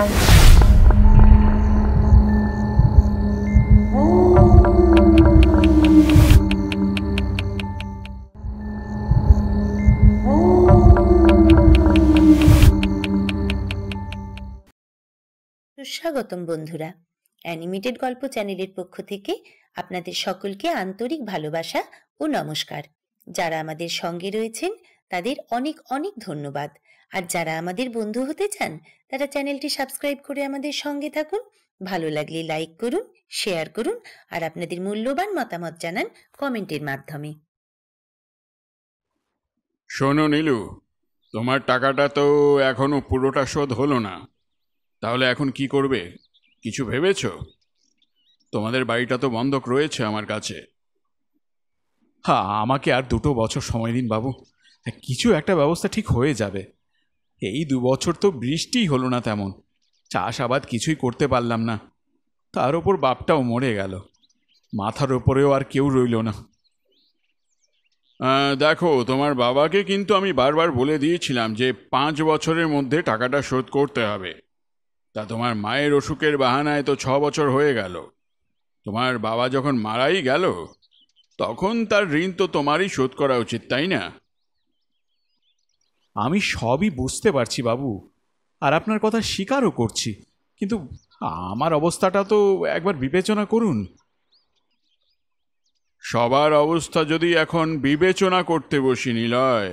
সুস্বাগতম বন্ধুরা অ্যানিমেটেড গল্প চ্যানেলের পক্ষ থেকে আপনাদের সকলকে আন্তরিক ভালোবাসা ও নমস্কার যারা আমাদের সঙ্গে রয়েছেন তাদের অনেক অনেক ধন্যবাদ আর যারা আমাদের বন্ধু হতে চান তারা চ্যানেলটি সাবস্ক্রাইব করে আমাদের সঙ্গে থাকুন ভালো লাগলে লাইক করুন শেয়ার করুন আর আপনাদের মূল্যবান মতামত জানান কমেন্টের মাধ্যমে শোনো নীলু তোমার টাকাটা তো এখনো পুরোটা শোধ হলো না তাহলে এখন কি করবে কিছু ভেবেছ তোমাদের বাড়িটা তো বন্ধক রয়েছে আমার কাছে হ্যাঁ আমাকে আর দুটো বছর সময় দিন বাবু কিছু একটা ব্যবস্থা ঠিক হয়ে যাবে এই দু বছর তো বৃষ্টিই হলো না তেমন চাষাবাদ কিছুই করতে পারলাম না তার ওপর বাপটাও মরে গেল মাথার ওপরেও আর কেউ রইল না দেখো তোমার বাবাকে কিন্তু আমি বারবার বলে দিয়েছিলাম যে পাঁচ বছরের মধ্যে টাকাটা শোধ করতে হবে তা তোমার মায়ের অসুখের বাহানায় তো ছ বছর হয়ে গেল তোমার বাবা যখন মারাই গেল তখন তার ঋণ তো তোমারই শোধ করা উচিত তাই না আমি সবই বুঝতে পারছি বাবু আর আপনার কথা স্বীকারও করছি কিন্তু আমার অবস্থাটা তো একবার বিবেচনা করুন সবার অবস্থা যদি এখন বিবেচনা করতে বসি নিলয়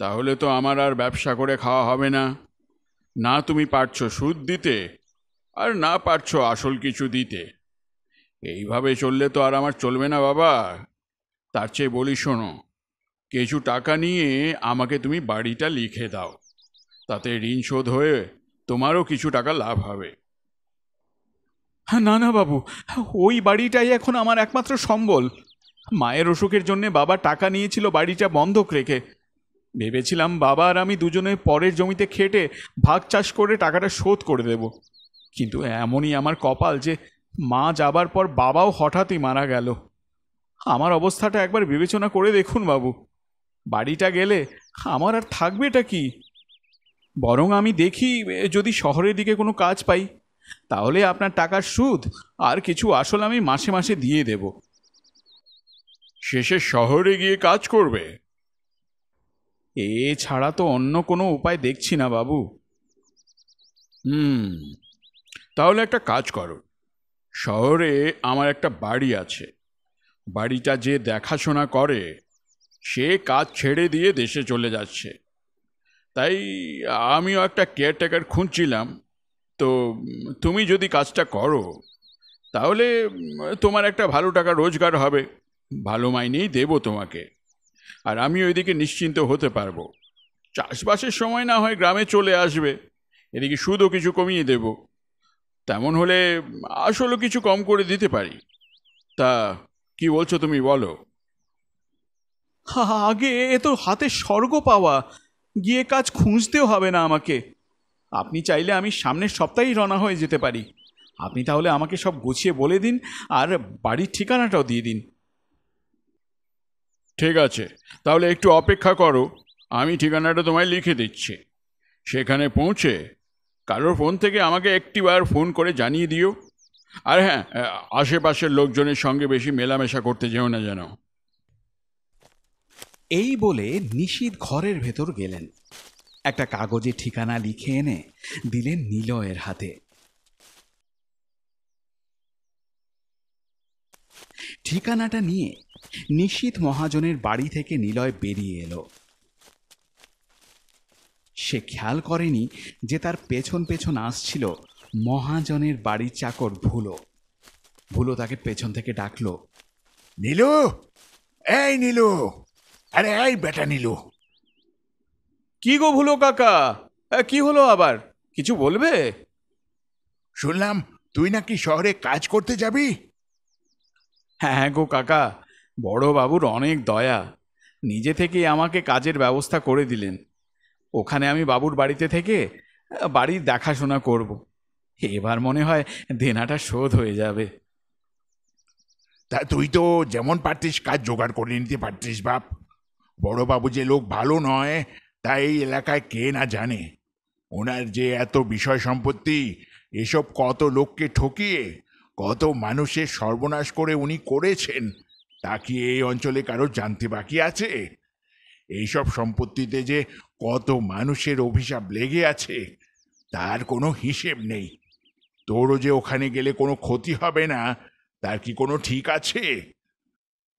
তাহলে তো আমার আর ব্যবসা করে খাওয়া হবে না না তুমি পারছ সুদ দিতে আর না পারছ আসল কিছু দিতে এইভাবে চললে তো আর আমার চলবে না বাবা তার চেয়ে বলি শোনো কিছু টাকা নিয়ে আমাকে তুমি বাড়িটা লিখে দাও তাতে ঋণ শোধ হয়ে তোমারও কিছু টাকা লাভ হবে হ্যাঁ, না না বাবু ওই বাড়িটাই এখন আমার একমাত্র সম্বল মায়ের অসুখের জন্যে বাবা টাকা নিয়েছিল বাড়িটা বন্ধক রেখে ভেবেছিলাম বাবা আর আমি দুজনে পরের জমিতে খেটে ভাগ চাষ করে টাকাটা শোধ করে দেব কিন্তু এমনই আমার কপাল যে মা যাবার পর বাবাও হঠাৎই মারা গেল আমার অবস্থাটা একবার বিবেচনা করে দেখুন বাবু বাড়িটা গেলে আমার আর থাকবেটা কি বরং আমি দেখি যদি শহরের দিকে কোনো কাজ পাই তাহলে আপনার টাকার সুদ আর কিছু আসল আমি মাসে মাসে দিয়ে দেব শেষে শহরে গিয়ে কাজ করবে এ ছাড়া তো অন্য কোনো উপায় দেখছি না বাবু হুম তাহলে একটা কাজ করো শহরে আমার একটা বাড়ি আছে বাড়িটা যে দেখাশোনা করে সে কাজ ছেড়ে দিয়ে দেশে চলে যাচ্ছে তাই আমিও একটা কেয়ারটেকার খুঁজছিলাম তো তুমি যদি কাজটা করো তাহলে তোমার একটা ভালো টাকা রোজগার হবে ভালো মাইনেই দেব তোমাকে আর আমি ওইদিকে নিশ্চিন্ত হতে পারবো চাষবাসের সময় না হয় গ্রামে চলে আসবে এদিকে সুদও কিছু কমিয়ে দেব তেমন হলে আসলে কিছু কম করে দিতে পারি তা কি বলছো তুমি বলো আগে এ তো হাতে স্বর্গ পাওয়া গিয়ে কাজ খুঁজতেও হবে না আমাকে আপনি চাইলে আমি সামনের সপ্তাহেই রওনা হয়ে যেতে পারি আপনি তাহলে আমাকে সব গুছিয়ে বলে দিন আর বাড়ির ঠিকানাটাও দিয়ে দিন ঠিক আছে তাহলে একটু অপেক্ষা করো আমি ঠিকানাটা তোমায় লিখে দিচ্ছি সেখানে পৌঁছে কারোর ফোন থেকে আমাকে একটিবার ফোন করে জানিয়ে দিও আর হ্যাঁ আশেপাশের লোকজনের সঙ্গে বেশি মেলামেশা করতে যেও না যেন এই বলে নিশীত ঘরের ভেতর গেলেন একটা কাগজে ঠিকানা লিখে এনে দিলেন নিলয়ের হাতে ঠিকানাটা নিয়ে নিশীত মহাজনের বাড়ি থেকে নিলয় বেরিয়ে এলো সে খেয়াল করেনি যে তার পেছন পেছন আসছিল মহাজনের বাড়ির চাকর ভুলো ভুলো তাকে পেছন থেকে ডাকলো নীলু এই নীলু আরে এই বেটা নিল কি গো ভুলো কাকা কি হলো আবার কিছু বলবে শুনলাম তুই নাকি শহরে কাজ করতে যাবি হ্যাঁ হ্যাঁ গো কাকা বড় বাবুর অনেক দয়া নিজে থেকেই আমাকে কাজের ব্যবস্থা করে দিলেন ওখানে আমি বাবুর বাড়িতে থেকে বাড়ির দেখাশোনা করব। এবার মনে হয় দেনাটা শোধ হয়ে যাবে তা তুই তো যেমন পারতিস কাজ জোগাড় করে নিতে পারতিস বাপ বড়বাবু যে লোক ভালো নয় তাই এলাকায় কে না জানে ওনার যে এত বিষয় সম্পত্তি এসব কত লোককে ঠকিয়ে কত মানুষের সর্বনাশ করে উনি করেছেন তা কি এই অঞ্চলে কারো জানতে বাকি আছে এইসব সম্পত্তিতে যে কত মানুষের অভিশাপ লেগে আছে তার কোনো হিসেব নেই তোরও যে ওখানে গেলে কোনো ক্ষতি হবে না তার কি কোনো ঠিক আছে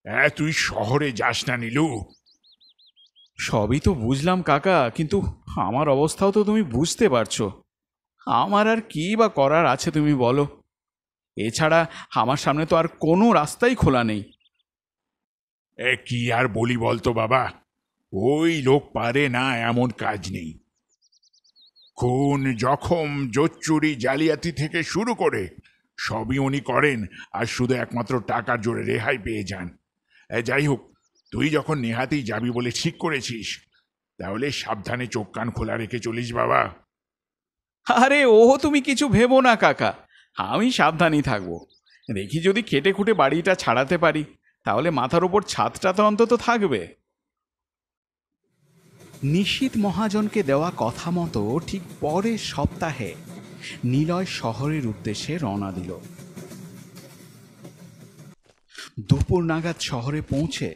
হ্যাঁ তুই শহরে যাস না নীলু সবই তো বুঝলাম কাকা কিন্তু আমার অবস্থাও তো তুমি বুঝতে পারছো আমার আর কী বা করার আছে তুমি বলো এছাড়া আমার সামনে তো আর কোনো রাস্তাই খোলা নেই এ কি আর বলি বলতো বাবা ওই লোক পারে না এমন কাজ নেই খুন জখম জোচ্চুরি জালিয়াতি থেকে শুরু করে সবই উনি করেন আর শুধু একমাত্র টাকার জোরে রেহাই পেয়ে যান যাই হোক তুই যখন নেহাতেই যাবি বলে ঠিক করেছিস তাহলে সাবধানে চোখ কান খোলা রেখে চলিস বাবা আরে ও তুমি কিছু ভেবো না কাকা আমি সাবধানই থাকবো দেখি যদি খেটে খুঁটে বাড়িটা ছাড়াতে পারি তাহলে মাথার উপর ছাদটা তো অন্তত থাকবে নিশীত মহাজনকে দেওয়া কথা মতো ঠিক পরের সপ্তাহে নিলয় শহরের উদ্দেশ্যে রওনা দিল দুপুর নাগাদ শহরে পৌঁছে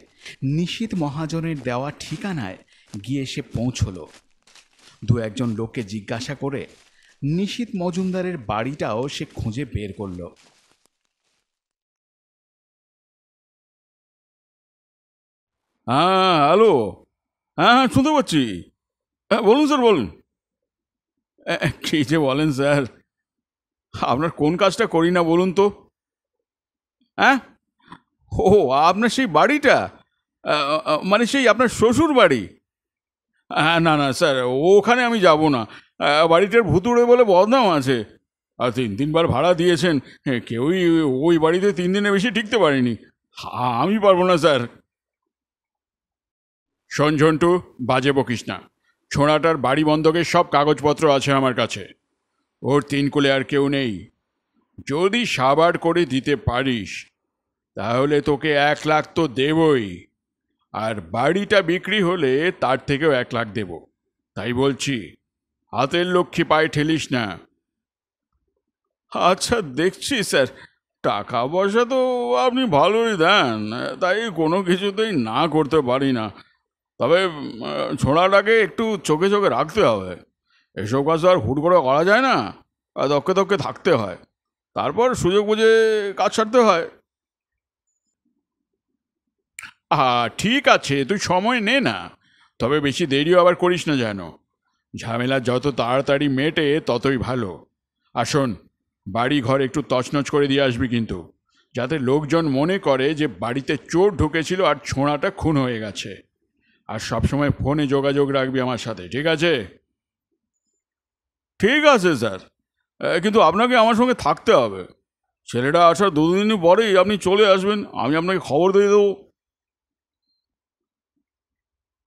নিশীত মহাজনের দেওয়া ঠিকানায় গিয়ে সে পৌঁছল দু একজন লোককে জিজ্ঞাসা করে নিশীত মজুমদারের বাড়িটাও সে খুঁজে বের করল হ্যাঁ হ্যালো হ্যাঁ হ্যাঁ শুনতে পাচ্ছি হ্যাঁ, বলুন স্যার বলুন কী যে বলেন স্যার আপনার কোন কাজটা করি না বলুন তো হ্যাঁ ও আপনার সেই বাড়িটা মানে সেই আপনার শ্বশুর বাড়ি হ্যাঁ না না স্যার ওখানে আমি যাব না বাড়িটার ভুতুড়ে বলে বদনাম আছে আর তিন তিনবার ভাড়া দিয়েছেন কেউই ওই বাড়িতে তিন দিনে বেশি টিকতে পারেনি আমি পারবো না স্যার সঞ্ঝন্টু বাজে বকিস না ছোঁড়াটার বাড়ি বন্ধকের সব কাগজপত্র আছে আমার কাছে ওর তিন কুলে আর কেউ নেই যদি সাবার করে দিতে পারিস তাহলে তোকে এক লাখ তো দেবই আর বাড়িটা বিক্রি হলে তার থেকেও এক লাখ দেব তাই বলছি হাতের লক্ষ্মী পায়ে ঠেলিস না আচ্ছা দেখছি স্যার টাকা পয়সা তো আপনি ভালোই দেন তাই কোনো কিছুতেই না করতে পারি না তবে ছোঁড়াটাকে একটু চোখে চোখে রাখতে হবে এসব কাজ আর হুট করে করা যায় না দক্ষে দক্ষে থাকতে হয় তারপর সুযোগ বুঝে কাজ ছাড়তে হয় ঠিক আছে তুই সময় নে না তবে বেশি দেরিও আবার করিস না যেন ঝামেলা যত তাড়াতাড়ি মেটে ততই ভালো আসুন বাড়ি ঘর একটু তছনছ করে দিয়ে আসবি কিন্তু যাতে লোকজন মনে করে যে বাড়িতে চোর ঢুকেছিল আর ছোঁড়াটা খুন হয়ে গেছে আর সবসময় ফোনে যোগাযোগ রাখবি আমার সাথে ঠিক আছে ঠিক আছে স্যার কিন্তু আপনাকে আমার সঙ্গে থাকতে হবে ছেলেটা আসার দুদিন পরেই আপনি চলে আসবেন আমি আপনাকে খবর দিয়ে দেবো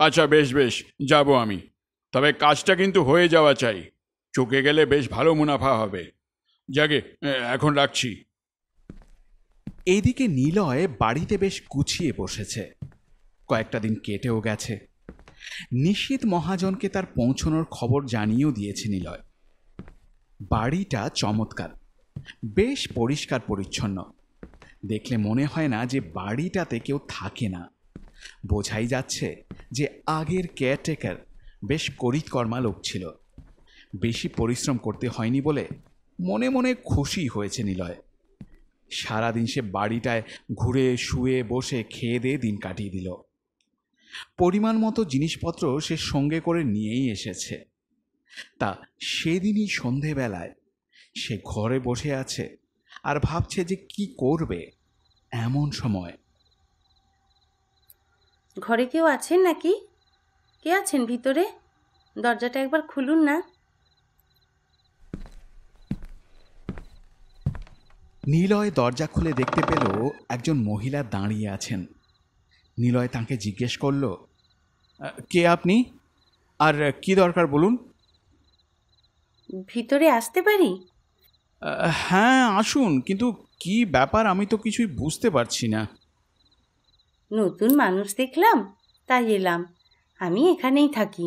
আচ্ছা বেশ বেশ যাব আমি তবে কাজটা কিন্তু হয়ে যাওয়া চাই চুকে গেলে বেশ ভালো মুনাফা হবে যাগে এখন রাখছি এইদিকে নিলয় বাড়িতে বেশ গুছিয়ে বসেছে কয়েকটা দিন কেটেও গেছে নিশীত মহাজনকে তার পৌঁছনোর খবর জানিয়েও দিয়েছে নিলয় বাড়িটা চমৎকার বেশ পরিষ্কার পরিচ্ছন্ন দেখলে মনে হয় না যে বাড়িটাতে কেউ থাকে না বোঝাই যাচ্ছে যে আগের কেয়ারটেকার বেশ করিতকর্মা লোক ছিল বেশি পরিশ্রম করতে হয়নি বলে মনে মনে খুশি হয়েছে নিলয় সারাদিন সে বাড়িটায় ঘুরে শুয়ে বসে খেয়ে দিয়ে দিন কাটিয়ে দিল পরিমাণ মতো জিনিসপত্র সে সঙ্গে করে নিয়েই এসেছে তা সেদিনই সন্ধেবেলায় সে ঘরে বসে আছে আর ভাবছে যে কি করবে এমন সময় ঘরে কেউ আছেন নাকি কে আছেন ভিতরে দরজাটা একবার খুলুন না নীলয় দরজা খুলে দেখতে পেল একজন মহিলা দাঁড়িয়ে আছেন নীলয় তাঁকে জিজ্ঞেস করল কে আপনি আর কি দরকার বলুন ভিতরে আসতে পারি হ্যাঁ আসুন কিন্তু কি ব্যাপার আমি তো কিছুই বুঝতে পারছি না নতুন মানুষ দেখলাম তাই এলাম আমি এখানেই থাকি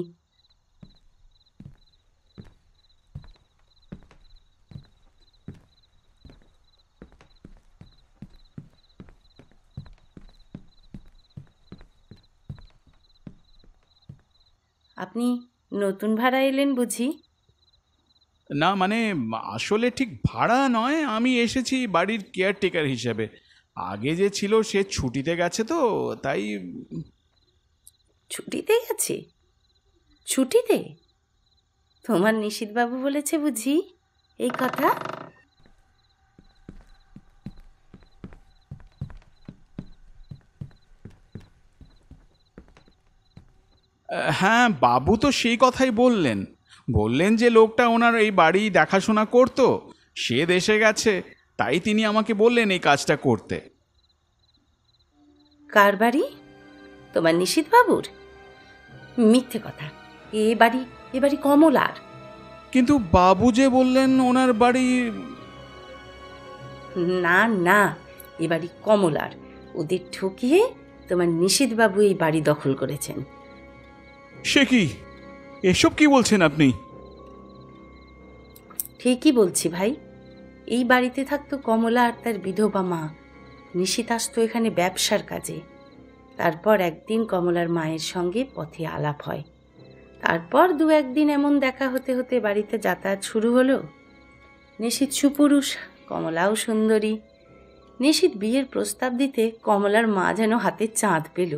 আপনি নতুন ভাড়া এলেন বুঝি না মানে আসলে ঠিক ভাড়া নয় আমি এসেছি বাড়ির কেয়ারটেকার হিসেবে আগে যে ছিল সে ছুটিতে গেছে তো তাই ছুটিতে গেছে ছুটিতে তোমার নিশিতবাবু বলেছে বুঝি এই কথা হ্যাঁ বাবু তো সেই কথাই বললেন বললেন যে লোকটা ওনার এই বাড়ি দেখাশোনা করতো সে দেশে গেছে তাই তিনি আমাকে বললেন এই কাজটা করতে কার বাড়ি তোমার নিশীত বাবুর মিথ্যে কথা এ বাড়ি এ বাড়ি কমলার কিন্তু বাবু যে বললেন ওনার বাড়ি না না এ বাড়ি কমলার ওদের ঠকিয়ে তোমার নিশীত বাবু এই বাড়ি দখল করেছেন সে কি এসব কি বলছেন আপনি ঠিকই বলছি ভাই এই বাড়িতে থাকতো কমলা আর তার বিধবা মা নিশিত আসত এখানে ব্যবসার কাজে তারপর একদিন কমলার মায়ের সঙ্গে পথে আলাপ হয় তারপর দু একদিন এমন দেখা হতে হতে বাড়িতে যাতায়াত শুরু হলো নিশিত সুপুরুষ কমলাও সুন্দরী নিশিত বিয়ের প্রস্তাব দিতে কমলার মা যেন হাতে চাঁদ পেল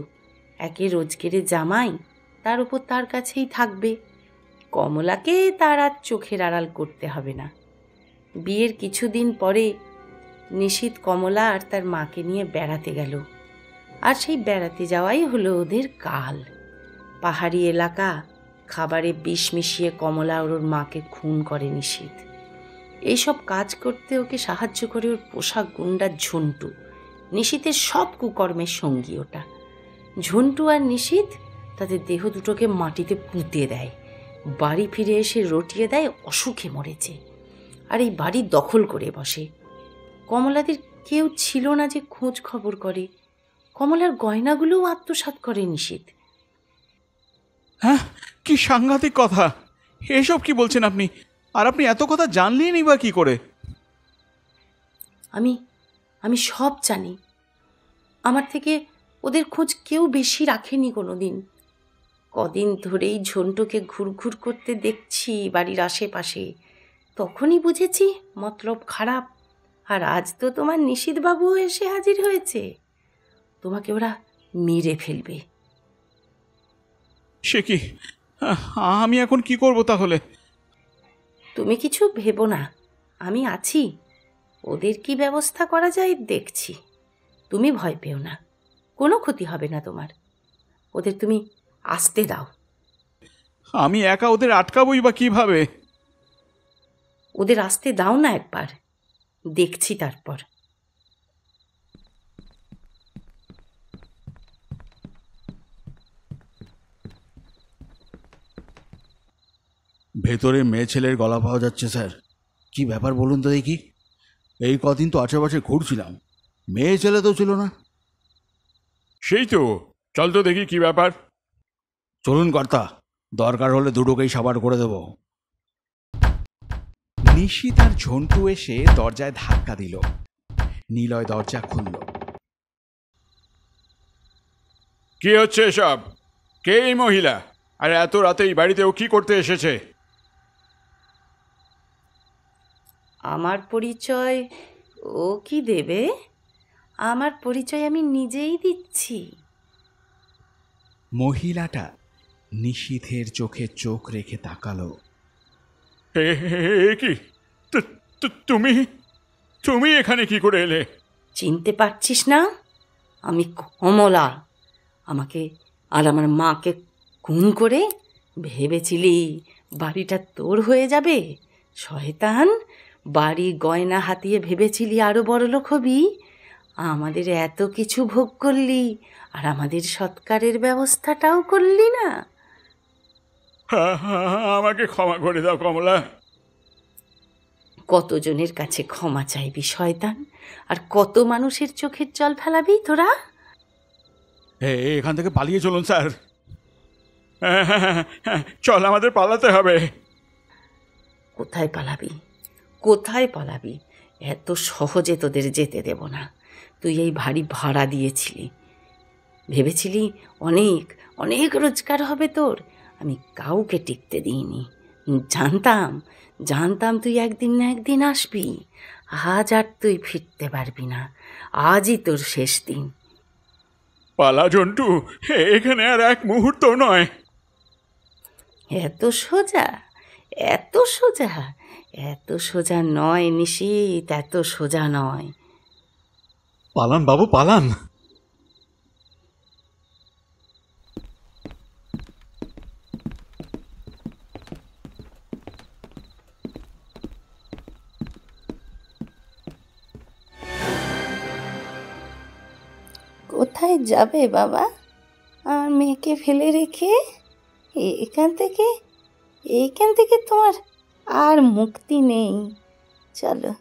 একে রোজগেরে জামাই তার উপর তার কাছেই থাকবে কমলাকে তার আর চোখের আড়াল করতে হবে না বিয়ের কিছুদিন পরে নিশীত কমলা আর তার মাকে নিয়ে বেড়াতে গেল আর সেই বেড়াতে যাওয়াই হলো ওদের কাল পাহাড়ি এলাকা খাবারে বিষ মিশিয়ে কমলা ওর ওর মাকে খুন করে নিশীত এইসব কাজ করতে ওকে সাহায্য করে ওর পোশাক গুন্ডা ঝন্টু নিশীতের সব কুকর্মের সঙ্গী ওটা ঝন্টু আর নিশীত তাদের দেহ দুটোকে মাটিতে পুঁতে দেয় বাড়ি ফিরে এসে রটিয়ে দেয় অসুখে মরেছে আর এই বাড়ি দখল করে বসে কমলাদের কেউ ছিল না যে খোঁজ খবর করে কমলার গয়নাগুলোও আত্মসাত করে নিষেধ হ্যাঁ কি সাংঘাতিক কথা এসব কি বলছেন আপনি আর আপনি এত কথা জানলেন বা কি করে আমি আমি সব জানি আমার থেকে ওদের খোঁজ কেউ বেশি রাখেনি কোনো দিন কদিন ধরেই ঝন্টুকে ঘুরঘুর করতে দেখছি বাড়ির আশেপাশে তখনই বুঝেছি মতলব খারাপ আর আজ তো তোমার নিশীথবাবুও এসে হাজির হয়েছে তোমাকে ওরা মেরে ফেলবে সে কি আমি এখন কি করব তাহলে তুমি কিছু ভেবো না আমি আছি ওদের কি ব্যবস্থা করা যায় দেখছি তুমি ভয় পেও না কোনো ক্ষতি হবে না তোমার ওদের তুমি আসতে দাও আমি একা ওদের আটকাবই বা কিভাবে ওদের আসতে দাও না একবার দেখছি তারপর ভেতরে মেয়ে ছেলের গলা পাওয়া যাচ্ছে স্যার কি ব্যাপার বলুন তো দেখি এই কদিন তো আশেপাশে ঘুরছিলাম মেয়ে ছেলে তো ছিল না সেই তো চল তো দেখি কি ব্যাপার চলুন কর্তা দরকার হলে দুটোকেই সাবার করে দেবো নিশি তার ঝন্টু এসে দরজায় ধাক্কা দিল নিলয় দরজা খুলল কি হচ্ছে এসব কে এই মহিলা আর এত রাতে এই বাড়িতে ও কি করতে এসেছে আমার পরিচয় ও কি দেবে আমার পরিচয় আমি নিজেই দিচ্ছি মহিলাটা নিশিথের চোখে চোখ রেখে তাকালো এ কি তুমি তুমি এখানে কি করে এলে চিনতে পারছিস না আমি কমলা আমাকে আর আমার মাকে খুন করে ভেবেছিলি বাড়িটা তোর হয়ে যাবে শয়তান বাড়ি গয়না হাতিয়ে ভেবেছিলি আরও বড় লোক হবি আমাদের এত কিছু ভোগ করলি আর আমাদের সৎকারের ব্যবস্থাটাও করলি না আমাকে ক্ষমা করে দাও কমলা কতজনের কাছে ক্ষমা চাইবি শয়তান আর কত মানুষের চোখের জল ফেলাবি তোরা এখান থেকে পালিয়ে চলুন স্যার চল আমাদের পালাতে হবে কোথায় পালাবি কোথায় পালাবি এত সহজে তোদের যেতে দেব না তুই এই ভারী ভাড়া দিয়েছিলি ভেবেছিলি অনেক অনেক রোজগার হবে তোর আমি কাউকে টিকতে দিইনি জানতাম জানতাম তুই একদিন না একদিন আসবি আজ আর তুই ফিরতে পারবি না আজই তোর শেষ দিন পালা জন্টু এখানে আর এক মুহূর্ত নয় এত সোজা এত সোজা এত সোজা নয় নিশীত এত সোজা নয় পালান বাবু পালান কোথায় যাবে বাবা আমার মেয়েকে ফেলে রেখে এখান থেকে এইখান থেকে তোমার আর মুক্তি নেই চলো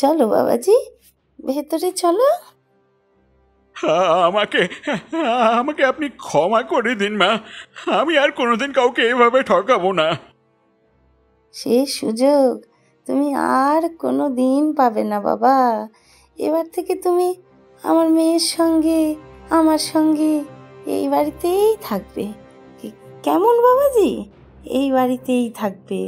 চলো বাবাজি ভেতরে চলো আমাকে আমাকে আপনি ক্ষমা করে দিন মা আমি আর কোনোদিন কাউকে এভাবে ঠকাবো না সে সুযোগ তুমি আর কোনো দিন পাবে না বাবা এবার থেকে তুমি আমার মেয়ের সঙ্গে আমার সঙ্গে এই বাড়িতেই থাকবে কেমন বাবাজি এই বাড়িতেই থাকবে